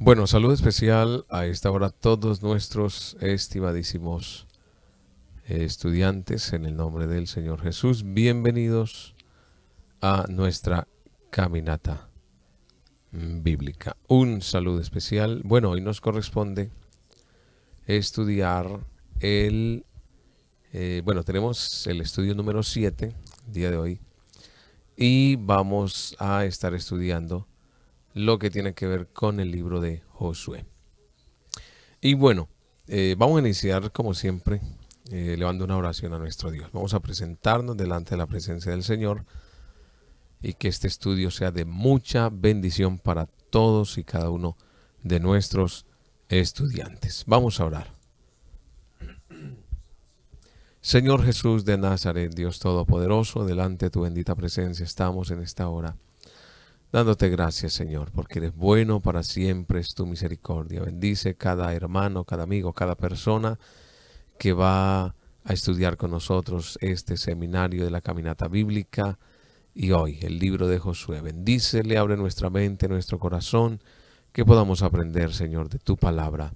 Bueno, salud especial a esta hora todos nuestros estimadísimos eh, estudiantes en el nombre del Señor Jesús. Bienvenidos a nuestra caminata mm, bíblica. Un saludo especial. Bueno, hoy nos corresponde estudiar el... Eh, bueno, tenemos el estudio número 7, día de hoy, y vamos a estar estudiando lo que tiene que ver con el libro de Josué. Y bueno, eh, vamos a iniciar como siempre eh, levando una oración a nuestro Dios. Vamos a presentarnos delante de la presencia del Señor y que este estudio sea de mucha bendición para todos y cada uno de nuestros estudiantes. Vamos a orar. Señor Jesús de Nazaret, Dios Todopoderoso, delante de tu bendita presencia estamos en esta hora dándote gracias, Señor, porque eres bueno para siempre, es tu misericordia. Bendice cada hermano, cada amigo, cada persona que va a estudiar con nosotros este seminario de la caminata bíblica y hoy el libro de Josué. Bendice, le abre nuestra mente, nuestro corazón, que podamos aprender, Señor, de tu palabra.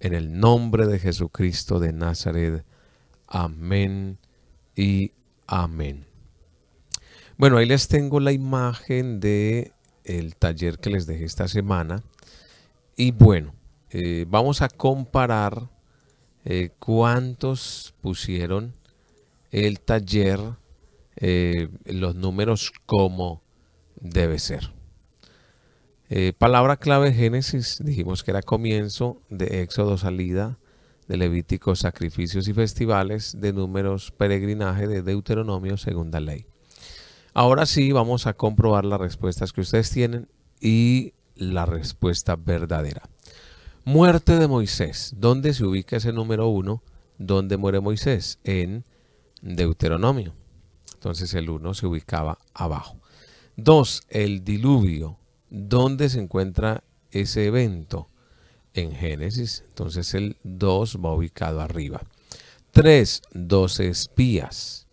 En el nombre de Jesucristo de Nazaret. Amén y amén. Bueno, ahí les tengo la imagen de el taller que les dejé esta semana. Y bueno, eh, vamos a comparar eh, cuántos pusieron el taller, eh, los números como debe ser. palabra clave Génesis, dijimos que era comienzo, de Éxodo salida, de Levítico sacrificios y festivales, de números peregrinaje, de Deuteronomio segunda ley. Ahora sí vamos a comprobar las respuestas que ustedes tienen y la respuesta verdadera. Muerte de Moisés. ¿Dónde se ubica ese número 1? ¿Dónde muere Moisés? En Deuteronomio. Entonces el 1 se ubicaba abajo. 2. El diluvio. ¿Dónde se encuentra ese evento? En Génesis. Entonces el 2 va ubicado arriba. 3. Dos espías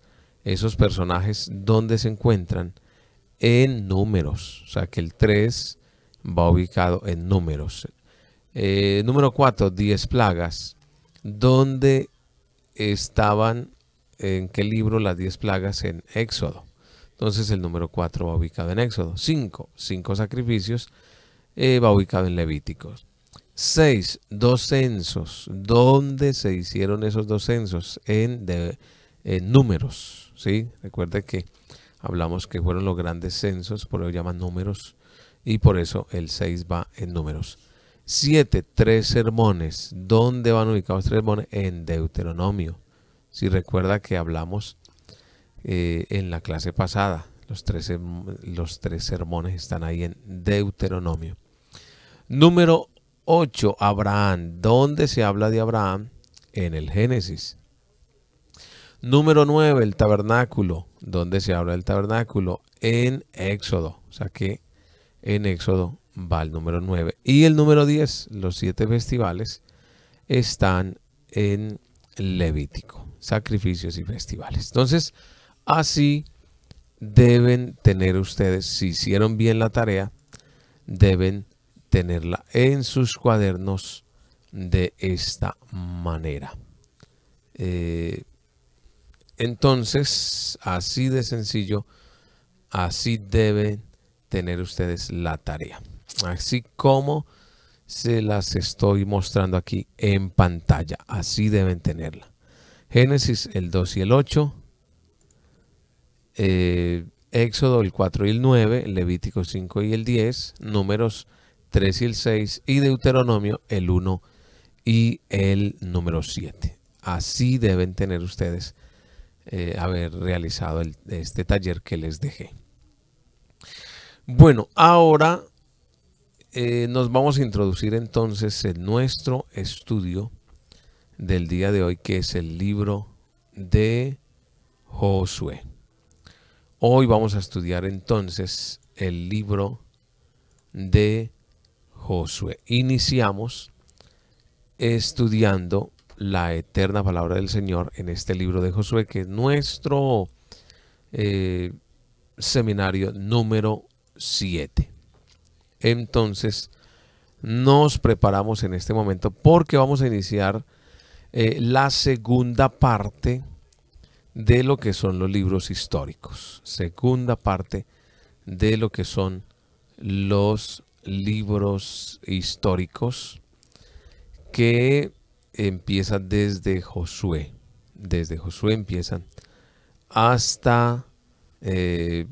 esos personajes ¿dónde se encuentran en números. O sea que el 3 va ubicado en números. Eh, número 4, 10 plagas. ¿Dónde estaban, en qué libro las 10 plagas en Éxodo? Entonces el número 4 va ubicado en Éxodo. 5, 5 sacrificios eh, va ubicado en Levíticos. 6, dos censos. ¿Dónde se hicieron esos dos censos? En en eh, números. ¿sí? Recuerde que hablamos que fueron los grandes censos, por eso llaman números, y por eso el 6 va en números. 7. Tres sermones. ¿Dónde van ubicados tres sermones? En Deuteronomio. Si recuerda que hablamos eh, en la clase pasada, los tres, los tres sermones están ahí en Deuteronomio. Número 8. Abraham. ¿Dónde se habla de Abraham? En el Génesis. Número 9, el tabernáculo. donde se habla del tabernáculo? En Éxodo. O sea que en Éxodo va el número 9. Y el número 10, los siete festivales, están en Levítico. Sacrificios y festivales. Entonces, así deben tener ustedes, si hicieron bien la tarea, deben tenerla en sus cuadernos de esta manera. Eh, entonces, así de sencillo, así deben tener ustedes la tarea. Así como se las estoy mostrando aquí en pantalla. Así deben tenerla. Génesis el 2 y el 8. Eh, Éxodo el 4 y el 9. Levítico 5 y el 10. Números 3 y el 6. Y Deuteronomio el 1 y el número 7. Así deben tener ustedes eh, haber realizado este taller que les dejé. Bueno, ahora eh, nos vamos a introducir entonces en nuestro estudio del día de hoy, que es el libro de Josué. Hoy vamos a estudiar entonces el libro de Josué. Iniciamos estudiando la eterna palabra del Señor en este libro de Josué, que es nuestro eh, seminario número 7. Entonces, nos preparamos en este momento porque vamos a iniciar eh, la segunda parte de lo que son los libros históricos. Segunda parte de lo que son los libros históricos que empieza desde Josué. Desde Josué empiezan hasta, eh,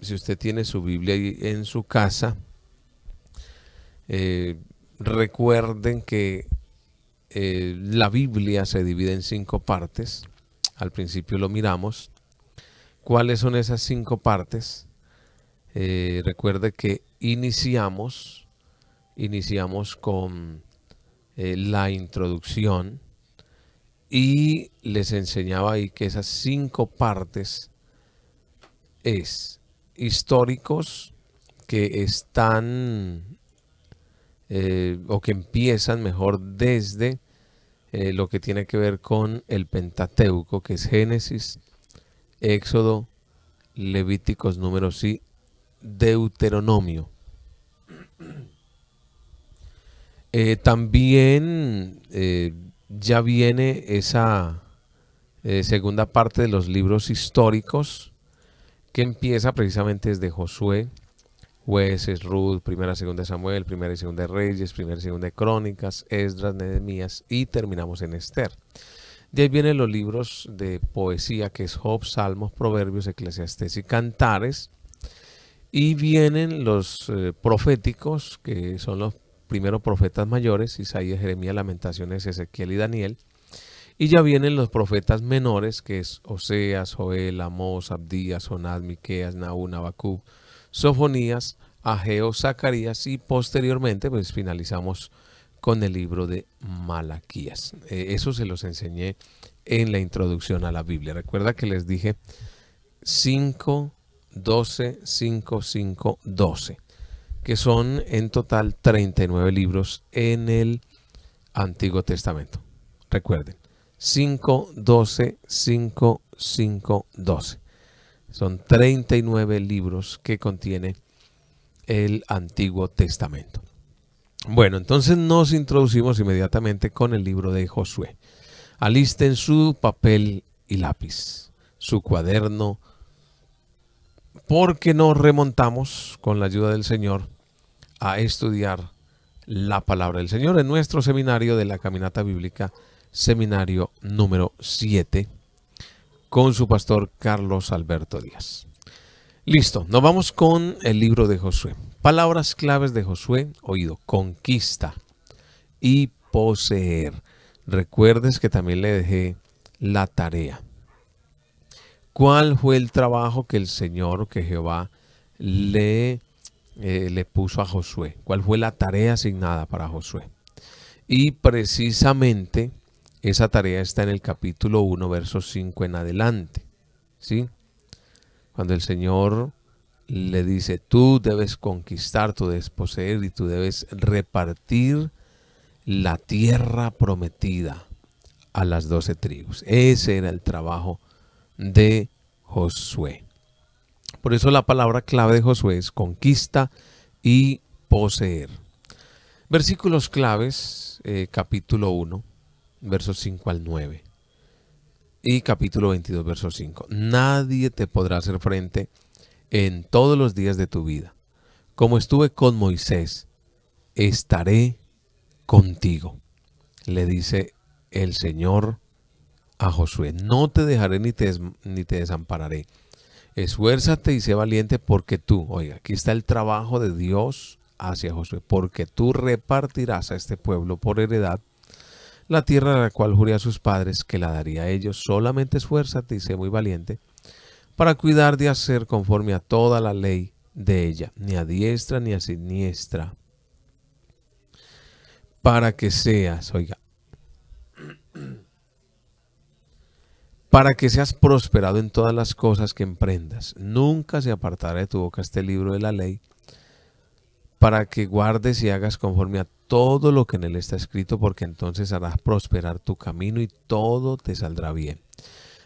si usted tiene su Biblia ahí en su casa, eh, recuerden que eh, la Biblia se divide en cinco partes. Al principio lo miramos. ¿Cuáles son esas cinco partes? recuerde que iniciamos, iniciamos con eh, la introducción y les enseñaba ahí que esas cinco partes es históricos que están eh, o que empiezan mejor desde eh, lo que tiene que ver con el Pentateuco, que es Génesis, Éxodo, Levíticos, Números y Deuteronomio. Eh, también eh, ya viene esa eh, segunda parte de los libros históricos que empieza precisamente desde Josué, Jueces, Ruth, Primera, Segunda de Samuel, Primera y Segunda de Reyes, Primera y Segunda de Crónicas, Esdras, Nehemías y terminamos en Esther. De ahí vienen los libros de poesía que es Job, Salmos, Proverbios, Eclesiastes y Cantares. Y vienen los proféticos, que son los primero profetas mayores, Isaías, Jeremías, Lamentaciones, Ezequiel y Daniel. Y ya vienen los profetas menores, que es Oseas, Joel, Amós, Abdías, Jonás, Miqueas, Naú, Nabacú, Sofonías, Ageo, Zacarías y posteriormente pues finalizamos con el libro de Malaquías. E, eso se los enseñé en la introducción a la Biblia. Recuerda que les dije 5, 12, 5, 5, 12 que son en total 39 libros en el Antiguo Testamento. Recuerden, 5, 12, 5, 5, 12. Son 39 libros que contiene el Antiguo Testamento. Bueno, entonces nos introducimos inmediatamente con el libro de Josué. Alisten su papel y lápiz, su cuaderno, porque nos remontamos con la ayuda del Señor a estudiar la palabra del Señor en nuestro seminario de la Caminata Bíblica, seminario número 7, con su pastor Carlos Alberto Díaz. Listo, nos vamos con el libro de Josué. Palabras claves de Josué, oído, conquista y poseer. Recuerdes que también le dejé la tarea. ¿Cuál fue el trabajo que el Señor, que Jehová le eh, le puso a Josué, cuál fue la tarea asignada para Josué. Y precisamente esa tarea está en el capítulo 1, verso 5 en adelante. ¿sí? Cuando el Señor le dice, tú debes conquistar, tú debes poseer y tú debes repartir la tierra prometida a las doce tribus. Ese era el trabajo de Josué. Por eso la palabra clave de Josué es conquista y poseer. Versículos claves, eh, capítulo 1, versos 5 al 9. Y capítulo 22, verso 5. Nadie te podrá hacer frente en todos los días de tu vida. Como estuve con Moisés, estaré contigo. Le dice el Señor a Josué, no te dejaré ni te desampararé. Esfuérzate y sé valiente porque tú, oiga, aquí está el trabajo de Dios hacia Josué, porque tú repartirás a este pueblo por heredad la tierra de la cual juré a sus padres que la daría a ellos. Solamente esfuérzate y sé muy valiente para cuidar de hacer conforme a toda la ley de ella, ni a diestra ni a siniestra, para que seas, oiga, para que seas prosperado en todas las cosas que emprendas. Nunca se apartará de tu boca este libro de la ley, para que guardes y hagas conforme a todo lo que en él está escrito, porque entonces harás prosperar tu camino y todo te saldrá bien.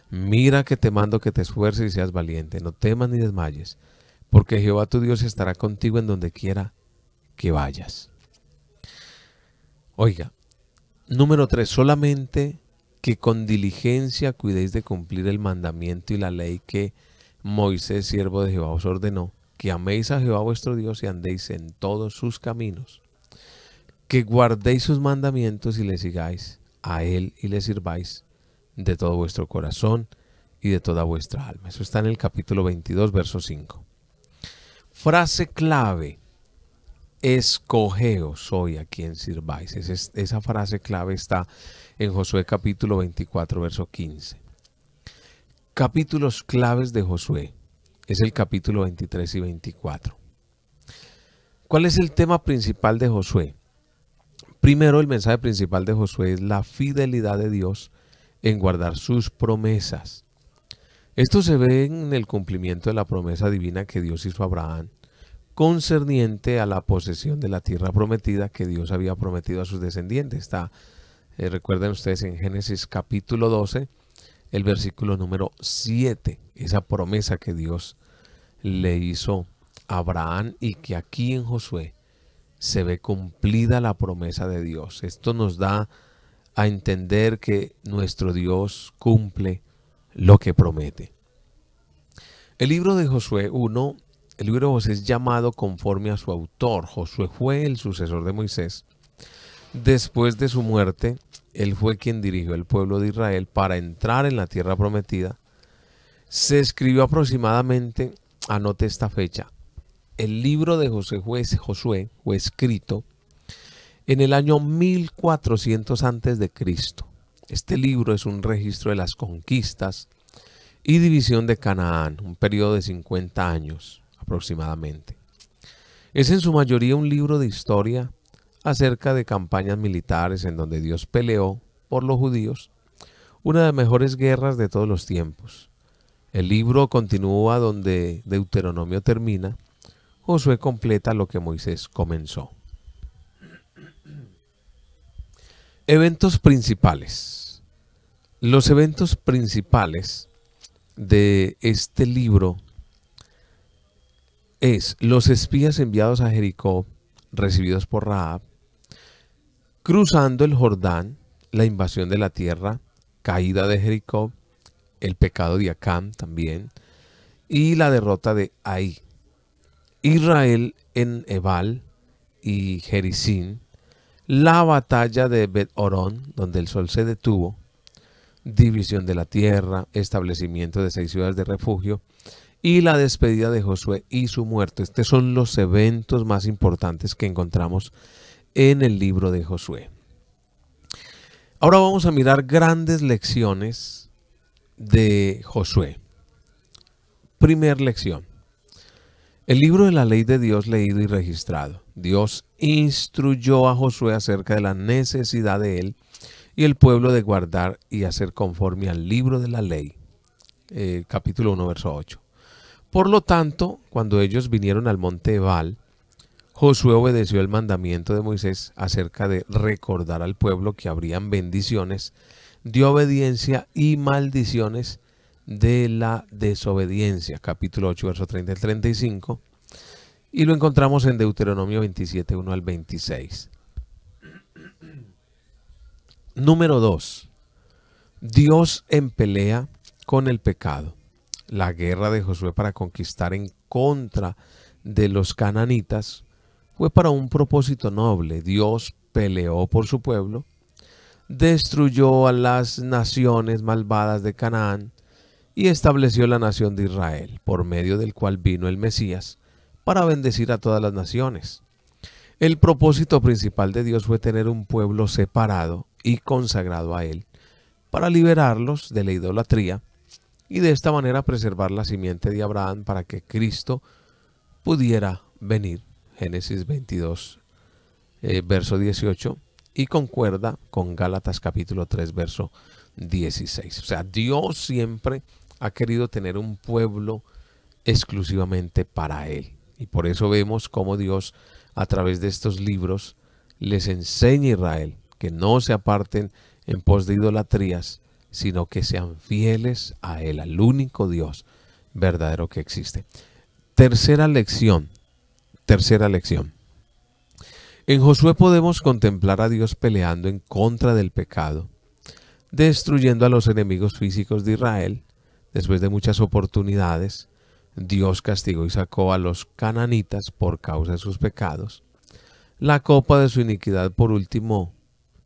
Mira que te mando que te esfuerces y seas valiente, no temas ni desmayes, porque Jehová tu Dios estará contigo en donde quiera que vayas. Oiga, número tres, solamente que con diligencia cuidéis de cumplir el mandamiento y la ley que Moisés, siervo de Jehová, os ordenó, que améis a Jehová vuestro Dios y andéis en todos sus caminos, que guardéis sus mandamientos y le sigáis a Él y le sirváis de todo vuestro corazón y de toda vuestra alma. Eso está en el capítulo 22, verso 5. Frase clave escogeos soy a quien sirváis. esa frase clave está en Josué capítulo 24, verso 15. Capítulos claves de Josué es el capítulo 23 y 24. ¿Cuál es el tema principal de Josué? Primero, el mensaje principal de Josué es la fidelidad de Dios en guardar sus promesas. Esto se ve en el cumplimiento de la promesa divina que Dios hizo a Abraham concerniente a la posesión de la tierra prometida que Dios había prometido a sus descendientes. Está, eh, recuerden ustedes, en Génesis capítulo 12, el versículo número 7, esa promesa que Dios le hizo a Abraham y que aquí en Josué se ve cumplida la promesa de Dios. Esto nos da a entender que nuestro Dios cumple lo que promete. El libro de Josué 1 el libro de José es llamado conforme a su autor. Josué fue el sucesor de Moisés. Después de su muerte, él fue quien dirigió el pueblo de Israel para entrar en la tierra prometida. Se escribió aproximadamente, anote esta fecha, el libro de José Josué fue escrito en el año 1400 antes de Cristo. Este libro es un registro de las conquistas y división de Canaán, un periodo de 50 años aproximadamente. Es en su mayoría un libro de historia acerca de campañas militares en donde Dios peleó por los judíos, una de las mejores guerras de todos los tiempos. El libro continúa donde Deuteronomio termina, Josué completa lo que Moisés comenzó. Eventos principales. Los eventos principales de este libro es los espías enviados a Jericó, recibidos por Raab, cruzando el Jordán, la invasión de la tierra, caída de Jericó, el pecado de Acán también, y la derrota de Ahí. Israel en Ebal y Jericín, la batalla de Bet Orón, donde el sol se detuvo, división de la tierra, establecimiento de seis ciudades de refugio, y la despedida de Josué y su muerte. Estos son los eventos más importantes que encontramos en el libro de Josué. Ahora vamos a mirar grandes lecciones de Josué. Primer lección. El libro de la ley de Dios leído y registrado. Dios instruyó a Josué acerca de la necesidad de él y el pueblo de guardar y hacer conforme al libro de la ley. Eh, capítulo 1, verso 8. Por lo tanto, cuando ellos vinieron al monte Ebal, Josué obedeció el mandamiento de Moisés acerca de recordar al pueblo que habrían bendiciones de obediencia y maldiciones de la desobediencia. Capítulo 8, verso 30 al 35. Y lo encontramos en Deuteronomio 27, 1 al 26. Número 2. Dios en pelea con el pecado la guerra de Josué para conquistar en contra de los cananitas fue para un propósito noble. Dios peleó por su pueblo, destruyó a las naciones malvadas de Canaán y estableció la nación de Israel, por medio del cual vino el Mesías, para bendecir a todas las naciones. El propósito principal de Dios fue tener un pueblo separado y consagrado a Él, para liberarlos de la idolatría y de esta manera preservar la simiente de Abraham para que Cristo pudiera venir. Génesis 22, eh, verso 18, y concuerda con Gálatas capítulo 3, verso 16. O sea, Dios siempre ha querido tener un pueblo exclusivamente para Él. Y por eso vemos cómo Dios a través de estos libros les enseña a Israel que no se aparten en pos de idolatrías, sino que sean fieles a Él, al único Dios verdadero que existe. Tercera lección, tercera lección. En Josué podemos contemplar a Dios peleando en contra del pecado, destruyendo a los enemigos físicos de Israel. Después de muchas oportunidades, Dios castigó y sacó a los cananitas por causa de sus pecados. La copa de su iniquidad por último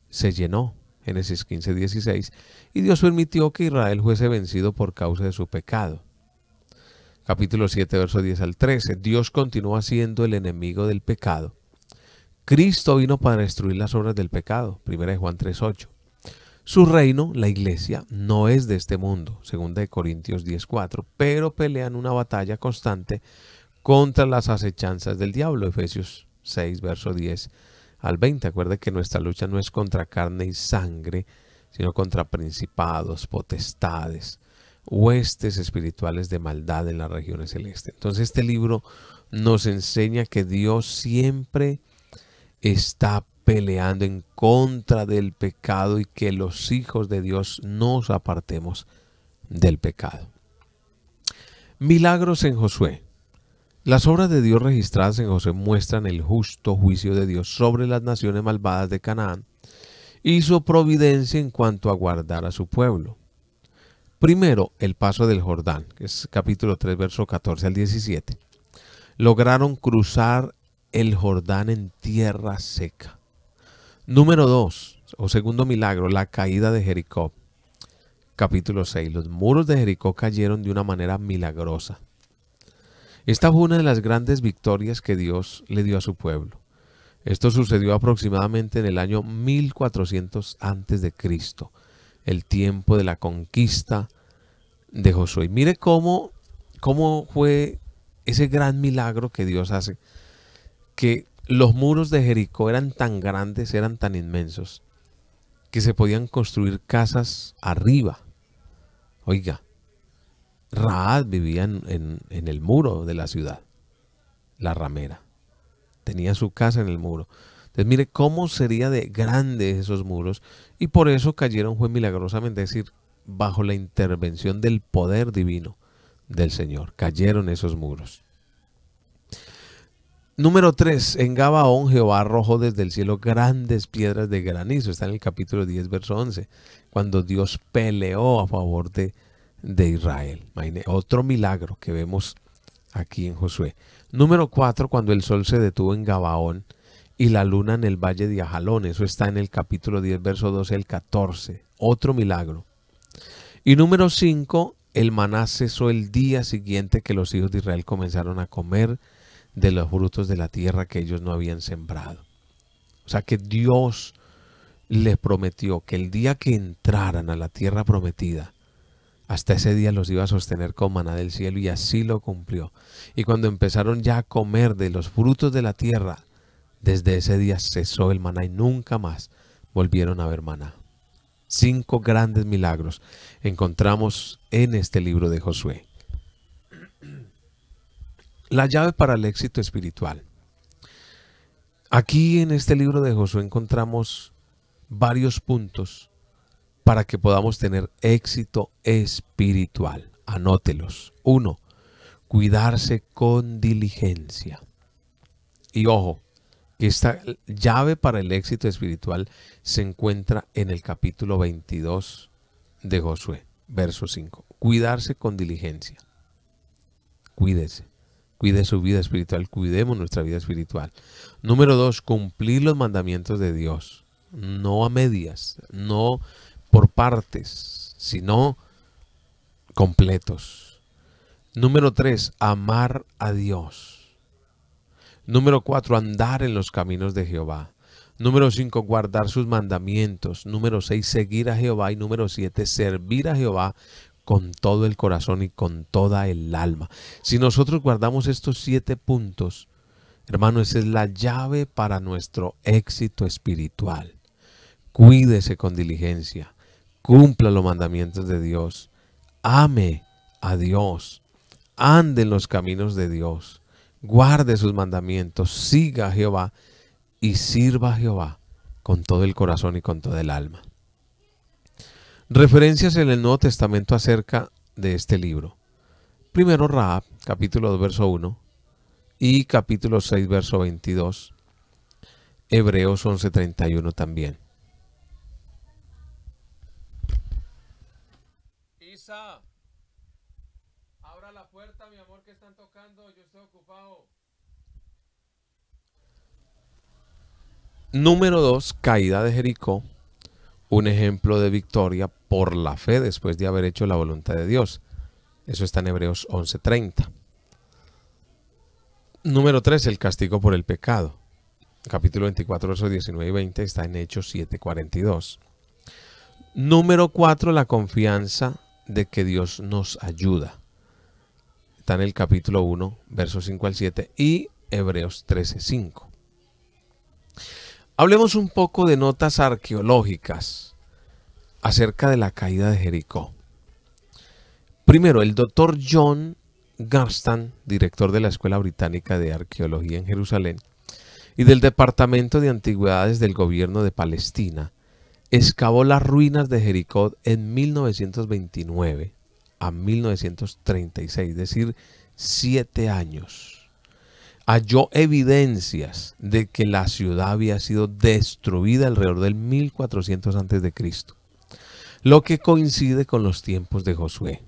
se llenó. Génesis 15, 16, y Dios permitió que Israel fuese vencido por causa de su pecado. Capítulo 7, verso 10 al 13. Dios continúa siendo el enemigo del pecado. Cristo vino para destruir las obras del pecado. 1 de Juan 3, 8. Su reino, la iglesia, no es de este mundo, segunda de Corintios 4, pero pelean una batalla constante contra las acechanzas del diablo, Efesios 6, verso 10 al 20. Acuerde que nuestra lucha no es contra carne y sangre, sino contra principados, potestades, huestes espirituales de maldad en las regiones celestes. Entonces este libro nos enseña que Dios siempre está peleando en contra del pecado y que los hijos de Dios nos apartemos del pecado. Milagros en Josué. Las obras de Dios registradas en José muestran el justo juicio de Dios sobre las naciones malvadas de Canaán y su providencia en cuanto a guardar a su pueblo. Primero, el paso del Jordán, que es capítulo 3, verso 14 al 17. Lograron cruzar el Jordán en tierra seca. Número 2, o segundo milagro, la caída de Jericó. Capítulo 6. Los muros de Jericó cayeron de una manera milagrosa. Esta fue una de las grandes victorias que Dios le dio a su pueblo. Esto sucedió aproximadamente en el año 1400 antes de Cristo, el tiempo de la conquista de Josué. mire cómo, cómo fue ese gran milagro que Dios hace, que los muros de Jericó eran tan grandes, eran tan inmensos, que se podían construir casas arriba. Oiga, Raad vivía en, en, el muro de la ciudad, la ramera. Tenía su casa en el muro. Entonces mire cómo sería de grandes esos muros. Y por eso cayeron, fue milagrosamente, es decir, bajo la intervención del poder divino del Señor. Cayeron esos muros. Número 3. En Gabaón Jehová arrojó desde el cielo grandes piedras de granizo. Está en el capítulo 10, verso 11. Cuando Dios peleó a favor de de Israel. Otro milagro que vemos aquí en Josué. Número 4, cuando el sol se detuvo en Gabaón y la luna en el valle de Ajalón. Eso está en el capítulo 10, verso 12 el 14. Otro milagro. Y número 5, el maná cesó el día siguiente que los hijos de Israel comenzaron a comer de los frutos de la tierra que ellos no habían sembrado. O sea que Dios les prometió que el día que entraran a la tierra prometida, hasta ese día los iba a sostener con maná del cielo y así lo cumplió. Y cuando empezaron ya a comer de los frutos de la tierra, desde ese día cesó el maná y nunca más volvieron a ver maná. Cinco grandes milagros encontramos en este libro de Josué. La llave para el éxito espiritual. Aquí en este libro de Josué encontramos varios puntos para que podamos tener éxito espiritual. Anótelos. Uno, cuidarse con diligencia. Y ojo, que esta llave para el éxito espiritual se encuentra en el capítulo 22 de Josué, verso 5. Cuidarse con diligencia. Cuídese. Cuide su vida espiritual, cuidemos nuestra vida espiritual. Número dos, cumplir los mandamientos de Dios. No a medias, no por partes, sino completos. Número tres, amar a Dios. Número cuatro, andar en los caminos de Jehová. Número 5, guardar sus mandamientos. Número 6, seguir a Jehová. Y número 7, servir a Jehová con todo el corazón y con toda el alma. Si nosotros guardamos estos siete puntos, hermanos es la llave para nuestro éxito espiritual. Cuídese con diligencia cumpla los mandamientos de Dios, ame a Dios, ande en los caminos de Dios, guarde sus mandamientos, siga a Jehová y sirva a Jehová con todo el corazón y con todo el alma. Referencias en el Nuevo Testamento acerca de este libro. Primero Raab, capítulo 2, verso 1 y capítulo 6, verso 22. Hebreos 11, 31 también. Número 2, caída de Jericó. Un ejemplo de victoria por la fe después de haber hecho la voluntad de Dios. Eso está en Hebreos 11:30. Número 3, el castigo por el pecado. Capítulo 24, versos 19 y 20 está en Hechos 7:42. Número 4, la confianza de que Dios nos ayuda está en el capítulo 1, versos 5 al 7 y Hebreos 13, 5. Hablemos un poco de notas arqueológicas acerca de la caída de Jericó. Primero, el doctor John Garstan, director de la Escuela Británica de Arqueología en Jerusalén y del Departamento de Antigüedades del Gobierno de Palestina, excavó las ruinas de Jericó en 1929 a 1936, es decir, siete años. Halló evidencias de que la ciudad había sido destruida alrededor del 1400 a.C., lo que coincide con los tiempos de Josué.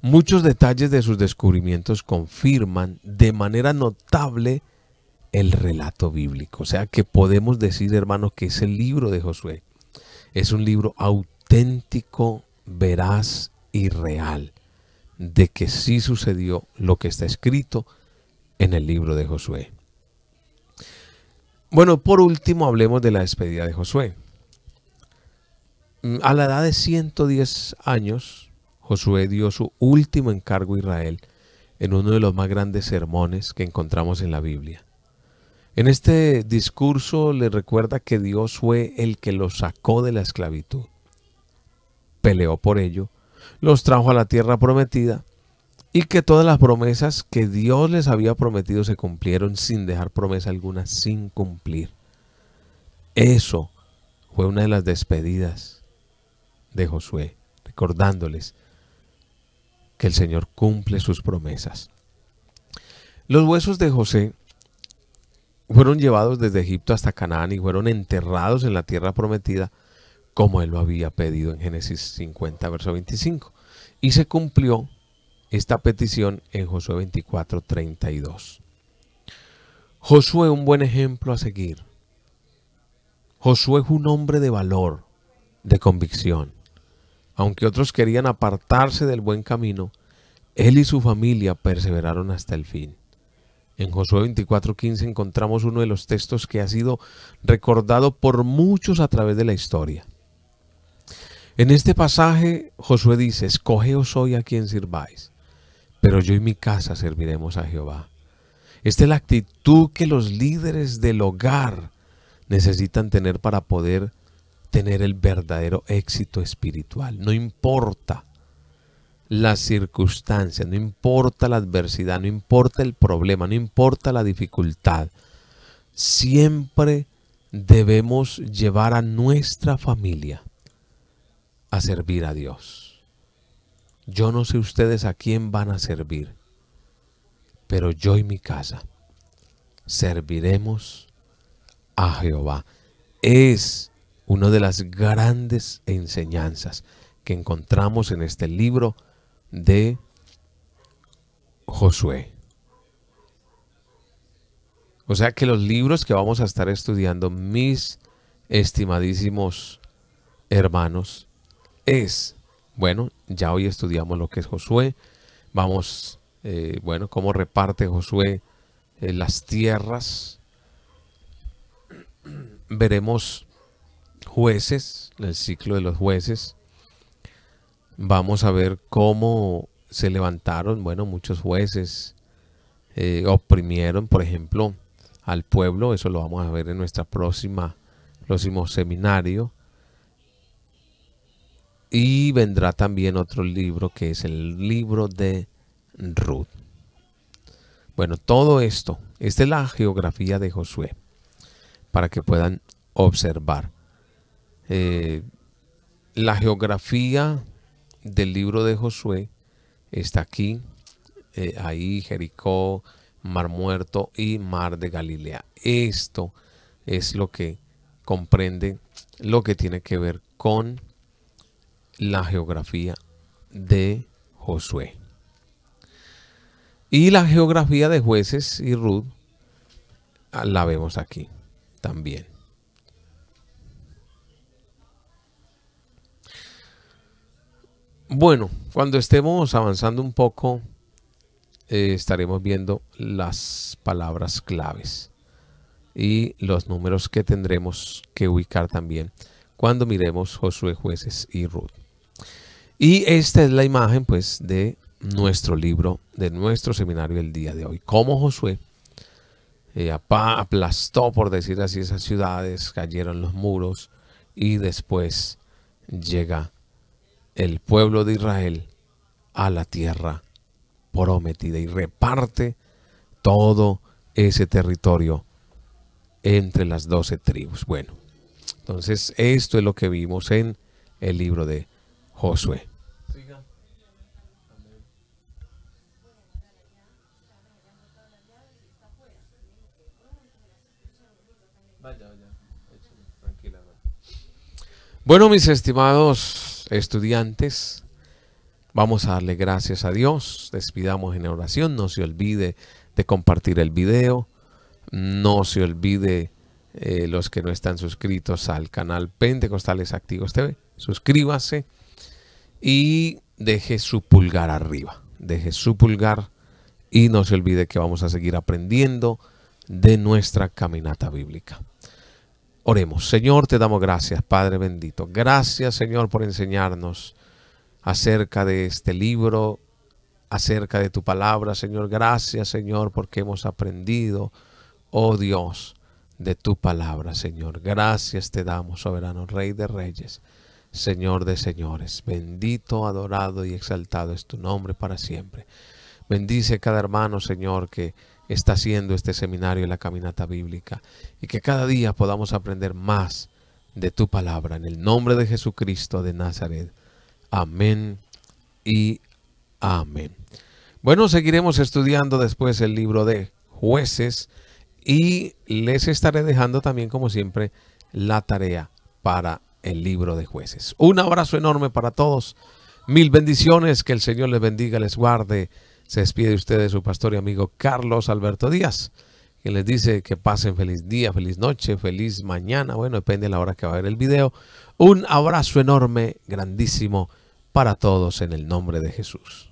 Muchos detalles de sus descubrimientos confirman de manera notable el relato bíblico. O sea que podemos decir, hermanos, que ese libro de Josué es un libro auténtico, veraz y real de que sí sucedió lo que está escrito en el libro de Josué. Bueno, por último hablemos de la despedida de Josué. Mm, a la edad de 110 años, Josué dio su último encargo a Israel en uno de los más grandes sermones que encontramos en la Biblia. En este discurso le recuerda que Dios fue el que lo sacó de la esclavitud. Peleó por ello los trajo a la tierra prometida y que todas las promesas que Dios les había prometido se cumplieron sin dejar promesa alguna, sin cumplir. Eso fue una de las despedidas de Josué, recordándoles que el Señor cumple sus promesas. Los huesos de José fueron llevados desde Egipto hasta Canaán y fueron enterrados en la tierra prometida como él lo había pedido en Génesis 50, verso 25. Y se cumplió esta petición en Josué 24, 32. Josué un buen ejemplo a seguir. Josué es un hombre de valor, de convicción. Aunque otros querían apartarse del buen camino, él y su familia perseveraron hasta el fin. En Josué 15 encontramos uno de los textos que ha sido recordado por muchos a través de la historia. En este pasaje, Josué dice, escogeos hoy a quien sirváis, pero yo y mi casa serviremos a Jehová. Esta es la actitud que los líderes del hogar necesitan tener para poder tener el verdadero éxito espiritual. No importa la circunstancia, no importa la adversidad, no importa el problema, no importa la dificultad. Siempre debemos llevar a nuestra familia a servir a Dios. Yo no sé ustedes a quién van a servir, pero yo y mi casa serviremos a Jehová. Es una de las grandes enseñanzas que encontramos en este libro de Josué. O sea que los libros que vamos a estar estudiando, mis estimadísimos hermanos, es. Bueno, ya hoy estudiamos lo que es Josué. Vamos, eh, bueno, cómo reparte Josué eh, las tierras. Veremos jueces, el ciclo de los jueces. Vamos a ver cómo se levantaron, bueno, muchos jueces eh, oprimieron, por ejemplo, al pueblo. Eso lo vamos a ver en nuestra próxima próximo seminario. Y vendrá también otro libro que es el libro de Ruth. Bueno, todo esto, esta es la geografía de Josué, para que puedan observar. Eh, la geografía del libro de Josué está aquí, eh, ahí Jericó, Mar Muerto y Mar de Galilea. Esto es lo que comprende lo que tiene que ver con la geografía de Josué. Y la geografía de jueces y Ruth ah, la vemos aquí también. Bueno, cuando estemos avanzando un poco, eh, estaremos viendo las palabras claves y los números que tendremos que ubicar también cuando miremos Josué, Jueces y Ruth. Y esta es la imagen, pues, de nuestro libro, de nuestro seminario el día de hoy. Cómo Josué eh, aplastó, por decir así, esas ciudades, cayeron los muros y después llega el pueblo de Israel a la tierra prometida y reparte todo ese territorio entre las doce tribus. Bueno, entonces esto es lo que vimos en el libro de Josué. Bueno, mis estimados estudiantes, vamos a darle gracias a Dios. Despidamos en oración. No se olvide de compartir el video. No se olvide eh, los que no están suscritos al canal Pentecostales Activos TV. Suscríbase y deje su pulgar arriba, deje su pulgar y no se olvide que vamos a seguir aprendiendo de nuestra caminata bíblica. Oremos, Señor, te damos gracias, Padre bendito. Gracias, Señor, por enseñarnos acerca de este libro, acerca de tu palabra, Señor. Gracias, Señor, porque hemos aprendido, oh Dios, de tu palabra, Señor. Gracias te damos, soberano Rey de Reyes. Señor de señores. Bendito, adorado y exaltado es tu nombre para siempre. Bendice cada hermano, Señor, que está haciendo este seminario y la caminata bíblica y que cada día podamos aprender más de tu palabra. En el nombre de Jesucristo de Nazaret. Amén y amén. Bueno, seguiremos estudiando después el libro de jueces y les estaré dejando también, como siempre, la tarea para el libro de jueces. Un abrazo enorme para todos. Mil bendiciones. Que el Señor les bendiga, les guarde. Se despide de ustedes su pastor y amigo Carlos Alberto Díaz, quien les dice que pasen feliz día, feliz noche, feliz mañana. Bueno, depende de la hora que va a ver el video. Un abrazo enorme, grandísimo para todos en el nombre de Jesús.